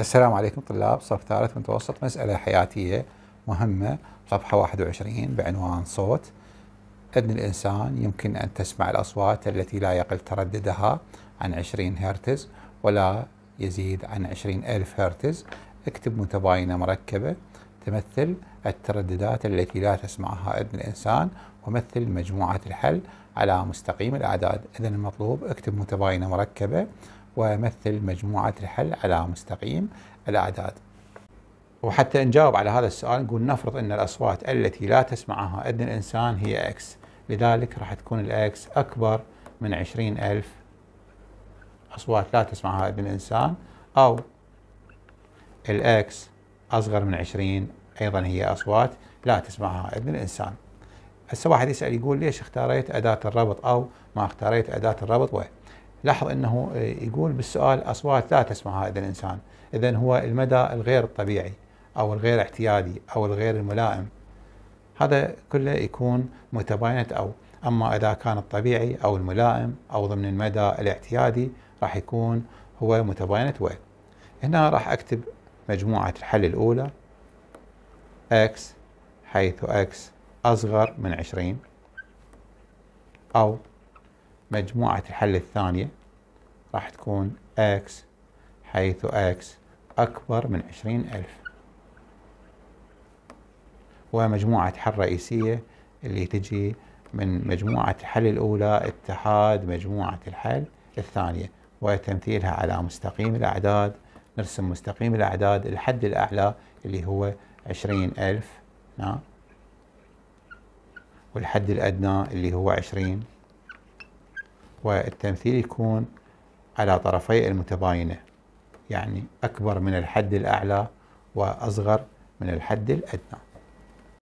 السلام عليكم طلاب صف ثالث متوسط مسألة حياتية مهمة صفحة 21 بعنوان صوت أذن الإنسان يمكن أن تسمع الأصوات التي لا يقل ترددها عن 20 هرتز ولا يزيد عن 20 ألف هرتز اكتب متباينة مركبة تمثل الترددات التي لا تسمعها أذن الإنسان ومثل مجموعة الحل على مستقيم الأعداد إذن المطلوب اكتب متباينة مركبة ويمثل مجموعة الحل على مستقيم الأعداد وحتى نجاوب على هذا السؤال نقول نفرض أن الأصوات التي لا تسمعها أذن الإنسان هي إكس لذلك راح تكون الإكس أكبر من عشرين ألف أصوات لا تسمعها أذن الإنسان أو الإكس أصغر من عشرين أيضا هي أصوات لا تسمعها أذن الإنسان هسه واحد يسأل يقول ليش اختاريت أداة الربط أو ما اختاريت أداة الربط و لاحظ انه يقول بالسؤال اصوات لا تسمعها هذا الانسان، اذا هو المدى الغير الطبيعي او الغير اعتيادي او الغير الملائم. هذا كله يكون متباينة او اما اذا كان الطبيعي او الملائم او ضمن المدى الاعتيادي راح يكون هو متباينة وين. هنا راح اكتب مجموعة الحل الاولى x حيث x اصغر من 20 او مجموعة الحل الثانية راح تكون x حيث x أكبر من عشرين ألف ومجموعة حل رئيسية اللي تجي من مجموعة الحل الأولى اتحاد مجموعة الحل الثانية وتمثيلها على مستقيم الأعداد نرسم مستقيم الأعداد الحد الأعلى اللي هو عشرين ألف نعم والحد الأدنى اللي هو عشرين والتمثيل يكون على طرفي المتباينة يعني أكبر من الحد الأعلى وأصغر من الحد الأدنى